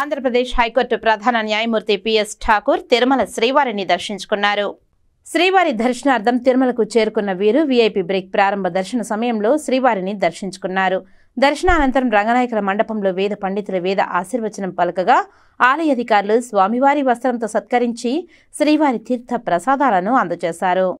Andhra Pradesh high court ప్రధాన న్యాయమూర్తి PS Thakur Tirumala శ్రీవారిని దర్శించుకున్నారు శ్రీవారి దర్శనార్థం తిరుమలకు చేరుకున్న వీరు వీఐపీ బ్రేక్ ప్రారంభ దర్శన సమయంలో శ్రీవారిని దర్శించుకున్నారు దర్శనానంతరం రంగనాయకుల మండపంలో వేద పండితుల వేద ఆశీర్వచనం పలకగా ఆలయ అధికారులు స్వామివారి వస్త్రంతో సత్కరించి శ్రీవారి తీర్థ ప్రసాదాలను అందజేశారు